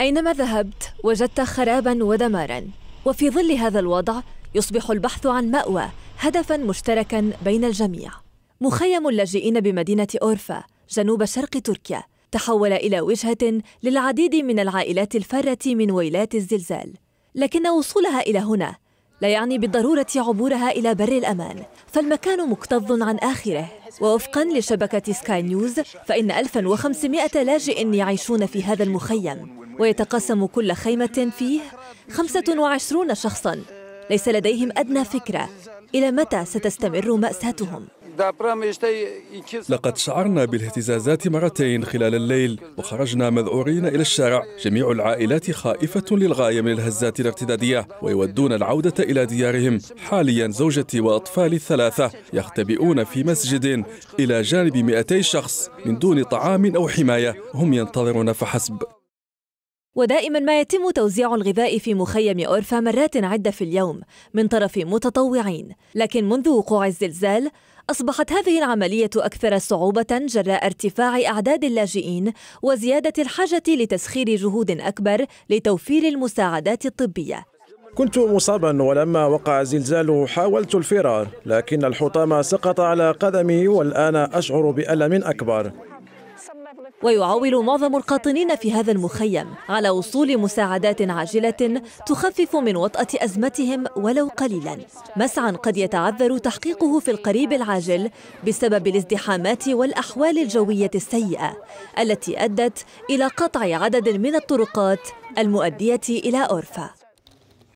أينما ذهبت وجدت خرابا ودمارا وفي ظل هذا الوضع يصبح البحث عن مأوى هدفا مشتركا بين الجميع مخيم اللاجئين بمدينة أورفا جنوب شرق تركيا تحول إلى وجهة للعديد من العائلات الفارة من ويلات الزلزال لكن وصولها إلى هنا لا يعني بالضرورة عبورها إلى بر الأمان فالمكان مكتظ عن آخره ووفقا لشبكة سكاي نيوز فإن 1500 لاجئ يعيشون في هذا المخيم ويتقسم كل خيمة فيه 25 شخصاً ليس لديهم أدنى فكرة إلى متى ستستمر مأساتهم لقد شعرنا بالاهتزازات مرتين خلال الليل وخرجنا مذعورين إلى الشارع جميع العائلات خائفة للغاية من الهزات الارتدادية ويودون العودة إلى ديارهم حاليا زوجتي وأطفالي الثلاثة يختبئون في مسجد إلى جانب 200 شخص من دون طعام أو حماية هم ينتظرون فحسب ودائما ما يتم توزيع الغذاء في مخيم أورفا مرات عدة في اليوم من طرف متطوعين لكن منذ وقوع الزلزال أصبحت هذه العملية أكثر صعوبة جراء ارتفاع أعداد اللاجئين وزيادة الحاجة لتسخير جهود أكبر لتوفير المساعدات الطبية كنت مصابا ولما وقع الزلزال حاولت الفرار لكن الحطام سقط على قدمي والآن أشعر بألم أكبر ويعول معظم القاطنين في هذا المخيم على وصول مساعدات عاجلة تخفف من وطأة أزمتهم ولو قليلا مسعى قد يتعذر تحقيقه في القريب العاجل بسبب الازدحامات والأحوال الجوية السيئة التي أدت إلى قطع عدد من الطرقات المؤدية إلى أورفا